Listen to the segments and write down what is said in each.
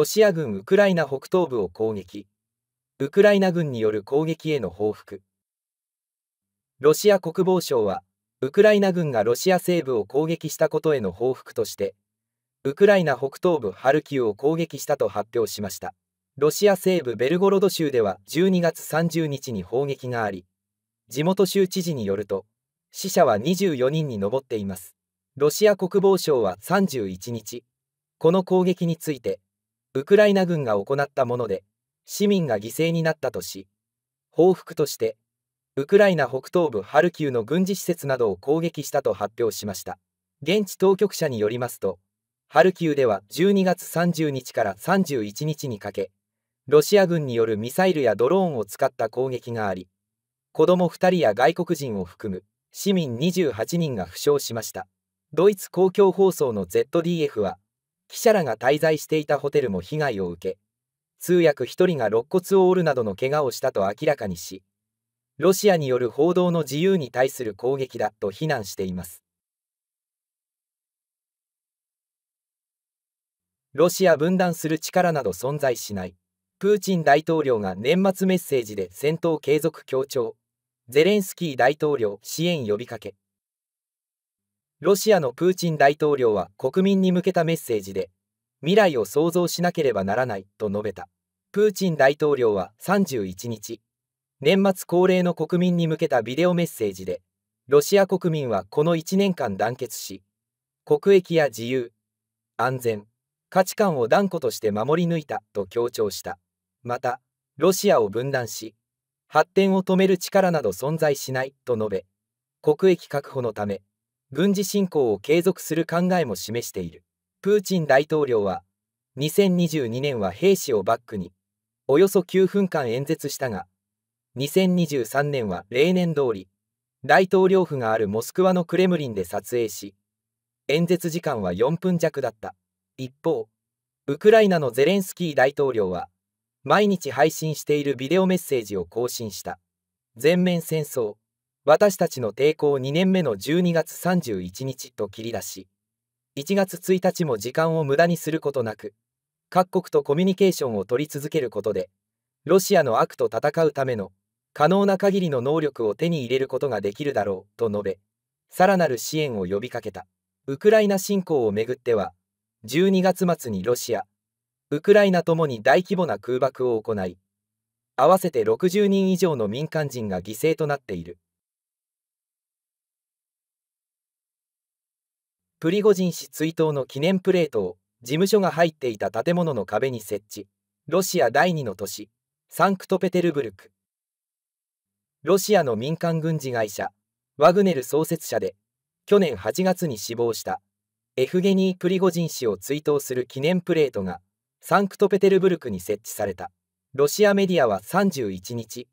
ロシア軍ウクライナ北東部を攻撃ウクライナ軍による攻撃への報復ロシア国防省はウクライナ軍がロシア西部を攻撃したことへの報復としてウクライナ北東部ハルキウを攻撃したと発表しましたロシア西部ベルゴロド州では12月30日に砲撃があり地元州知事によると死者は24人に上っていますロシア国防省は31日この攻撃についてウクライナ軍が行ったもので、市民が犠牲になったとし、報復として、ウクライナ北東部ハルキウの軍事施設などを攻撃したと発表しました。現地当局者によりますと、ハルキウでは12月30日から31日にかけ、ロシア軍によるミサイルやドローンを使った攻撃があり、子供2人や外国人を含む市民28人が負傷しました。ドイツ公共放送の ZDF は、記者らが滞在していたホテルも被害を受け、通訳1人が肋骨を折るなどの怪我をしたと明らかにし、ロシアによる報道の自由に対する攻撃だと非難しています。ロシア分断する力など存在しない。プーチン大統領が年末メッセージで戦闘継続強調。ゼレンスキー大統領支援呼びかけ。ロシアのプーチン大統領は国民に向けたメッセージで、未来を創造しなければならないと述べた。プーチン大統領は31日、年末恒例の国民に向けたビデオメッセージで、ロシア国民はこの1年間団結し、国益や自由、安全、価値観を断固として守り抜いたと強調した。また、ロシアを分断し、発展を止める力など存在しないと述べ、国益確保のため、軍事侵攻を継続する考えも示している。プーチン大統領は、2022年は兵士をバックに、およそ9分間演説したが、2023年は例年通り、大統領府があるモスクワのクレムリンで撮影し、演説時間は4分弱だった。一方、ウクライナのゼレンスキー大統領は、毎日配信しているビデオメッセージを更新した。全面戦争、私たちの抵抗2年目の12月31日と切り出し、1月1日も時間を無駄にすることなく、各国とコミュニケーションを取り続けることで、ロシアの悪と戦うための可能な限りの能力を手に入れることができるだろうと述べ、さらなる支援を呼びかけた。ウクライナ侵攻をめぐっては、12月末にロシア、ウクライナともに大規模な空爆を行い、合わせて60人以上の民間人が犠牲となっている。プリゴジン氏追悼の記念プレートを事務所が入っていた建物の壁に設置ロシア第2の都市サンクトペテルブルクロシアの民間軍事会社ワグネル創設者で去年8月に死亡したエフゲニー・プリゴジン氏を追悼する記念プレートがサンクトペテルブルクに設置されたロシアメディアは31日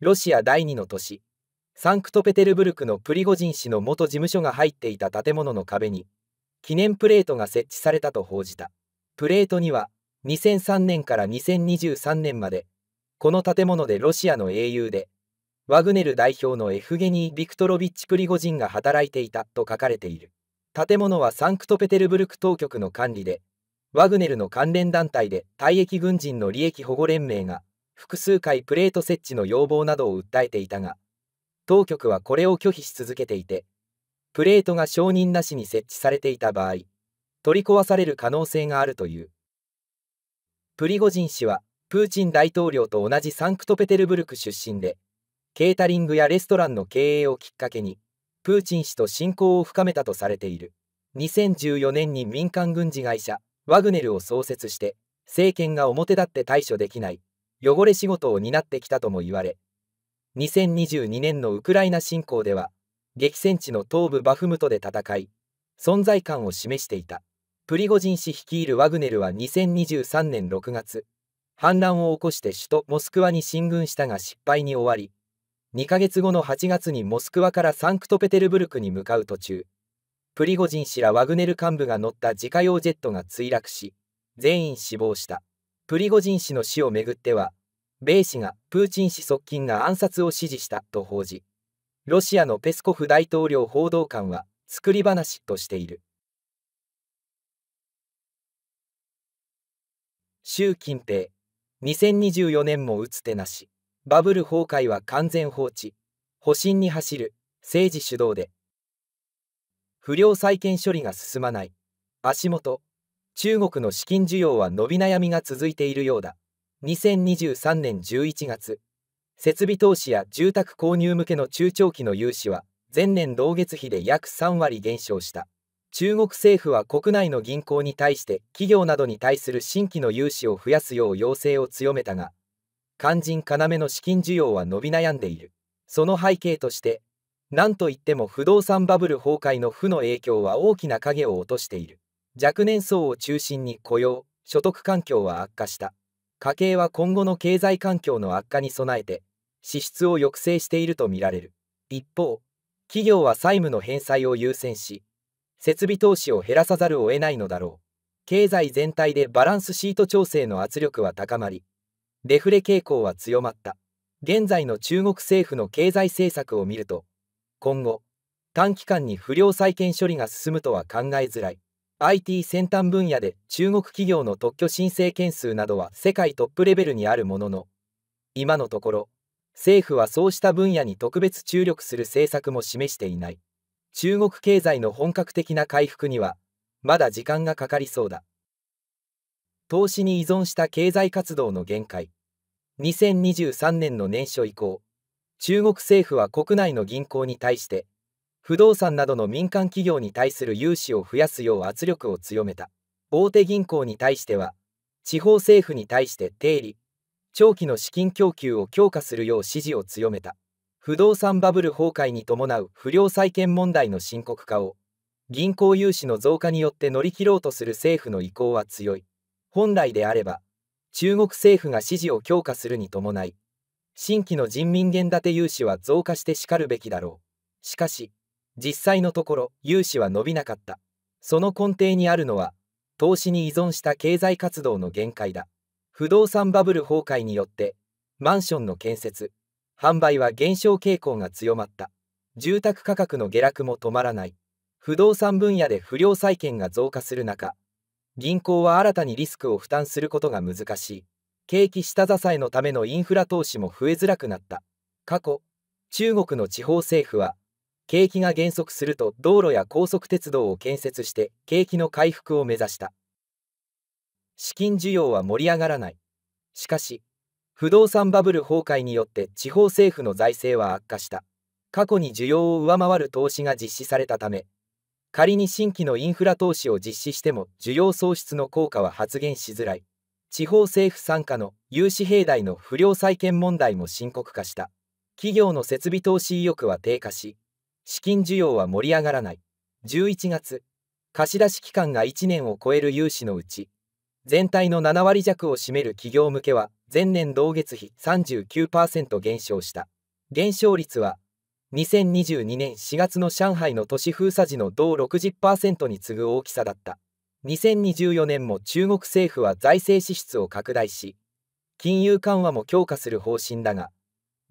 ロシア第二の都市サンクトペテルブルクのプリゴジン氏の元事務所が入っていた建物の壁に記念プレートが設置されたと報じたプレートには2003年から2023年までこの建物でロシアの英雄でワグネル代表のエフゲニー・ビクトロビッチ・プリゴジンが働いていたと書かれている建物はサンクトペテルブルク当局の管理でワグネルの関連団体で退役軍人の利益保護連盟が複数回プレート設置の要望などを訴えていたが当局はこれを拒否し続けていて、プレートが承認なしに設置されていた場合、取り壊される可能性があるという。プリゴジン氏は、プーチン大統領と同じサンクトペテルブルク出身で、ケータリングやレストランの経営をきっかけに、プーチン氏と親交を深めたとされている。2014年に民間軍事会社、ワグネルを創設して、政権が表立って対処できない、汚れ仕事を担ってきたとも言われ、2022年のウクライナ侵攻では激戦地の東部バフムトで戦い存在感を示していたプリゴジン氏率いるワグネルは2023年6月反乱を起こして首都モスクワに進軍したが失敗に終わり2ヶ月後の8月にモスクワからサンクトペテルブルクに向かう途中プリゴジン氏らワグネル幹部が乗った自家用ジェットが墜落し全員死亡したプリゴジン氏の死をめぐっては米氏がプーチン氏側近が暗殺を指示したと報じロシアのペスコフ大統領報道官は作り話としている習近平2024年も打つ手なしバブル崩壊は完全放置保身に走る政治主導で不良債権処理が進まない足元中国の資金需要は伸び悩みが続いているようだ2023年11月、設備投資や住宅購入向けの中長期の融資は、前年同月比で約3割減少した。中国政府は国内の銀行に対して企業などに対する新規の融資を増やすよう要請を強めたが、肝心要の資金需要は伸び悩んでいる。その背景として、なんといっても不動産バブル崩壊の負の影響は大きな影を落としている。若年層を中心に雇用、所得環境は悪化した。家計は今後の経済環境の悪化に備えて支出を抑制しているとみられる一方企業は債務の返済を優先し設備投資を減らさざるを得ないのだろう経済全体でバランスシート調整の圧力は高まりデフレ傾向は強まった現在の中国政府の経済政策を見ると今後短期間に不良債権処理が進むとは考えづらい IT 先端分野で中国企業の特許申請件数などは世界トップレベルにあるものの今のところ政府はそうした分野に特別注力する政策も示していない中国経済の本格的な回復にはまだ時間がかかりそうだ投資に依存した経済活動の限界2023年の年初以降中国政府は国内の銀行に対して不動産などの民間企業に対する融資を増やすよう圧力を強めた大手銀行に対しては地方政府に対して定理長期の資金供給を強化するよう指示を強めた不動産バブル崩壊に伴う不良債権問題の深刻化を銀行融資の増加によって乗り切ろうとする政府の意向は強い本来であれば中国政府が支持を強化するに伴い新規の人民元建て融資は増加してしかるべきだろうしかし実際のところ融資は伸びなかったその根底にあるのは投資に依存した経済活動の限界だ不動産バブル崩壊によってマンションの建設販売は減少傾向が強まった住宅価格の下落も止まらない不動産分野で不良債権が増加する中銀行は新たにリスクを負担することが難しい景気下支えのためのインフラ投資も増えづらくなった過去中国の地方政府は景気が減速すると道路や高速鉄道を建設して景気の回復を目指した資金需要は盛り上がらないしかし不動産バブル崩壊によって地方政府の財政は悪化した過去に需要を上回る投資が実施されたため仮に新規のインフラ投資を実施しても需要創出の効果は発現しづらい地方政府傘下の融資平台の不良債権問題も深刻化した企業の設備投資意欲は低下し資金需要は盛り上がらない。11月、貸出期間が1年を超える融資のうち、全体の7割弱を占める企業向けは前年同月比39%減少した。減少率は2022年4月の上海の都市封鎖時の同60%に次ぐ大きさだった。2024年も中国政府は財政支出を拡大し、金融緩和も強化する方針だが、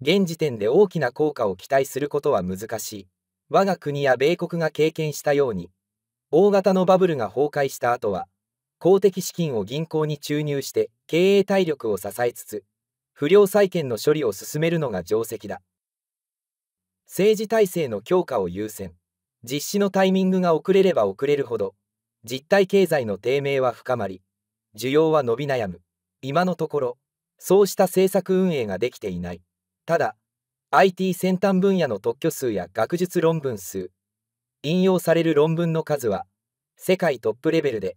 現時点で大きな効果を期待することは難しい。我が国や米国が経験したように、大型のバブルが崩壊した後は、公的資金を銀行に注入して経営体力を支えつつ、不良債権の処理を進めるのが定石だ。政治体制の強化を優先、実施のタイミングが遅れれば遅れるほど、実体経済の低迷は深まり、需要は伸び悩む。今のところ、そうした政策運営ができていない。ただ、IT 先端分野の特許数や学術論文数、引用される論文の数は、世界トップレベルで、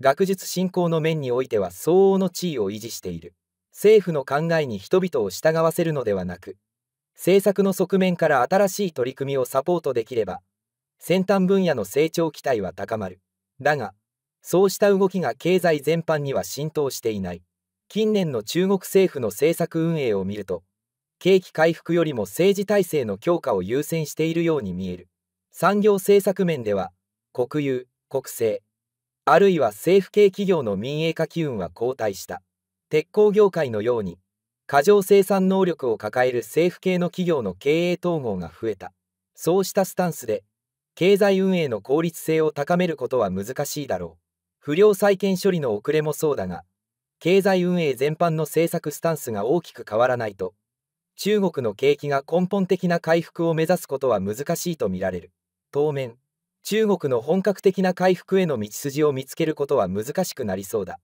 学術振興の面においては相応の地位を維持している。政府の考えに人々を従わせるのではなく、政策の側面から新しい取り組みをサポートできれば、先端分野の成長期待は高まる。だが、そうした動きが経済全般には浸透していない。近年の中国政府の政策運営を見ると、景気回復よりも政治体制の強化を優先しているように見える産業政策面では国有国政あるいは政府系企業の民営化機運は後退した鉄鋼業界のように過剰生産能力を抱える政府系の企業の経営統合が増えたそうしたスタンスで経済運営の効率性を高めることは難しいだろう不良債権処理の遅れもそうだが経済運営全般の政策スタンスが大きく変わらないと中国の景気が根本的な回復を目指すことは難しいとみられる。当面、中国の本格的な回復への道筋を見つけることは難しくなりそうだ。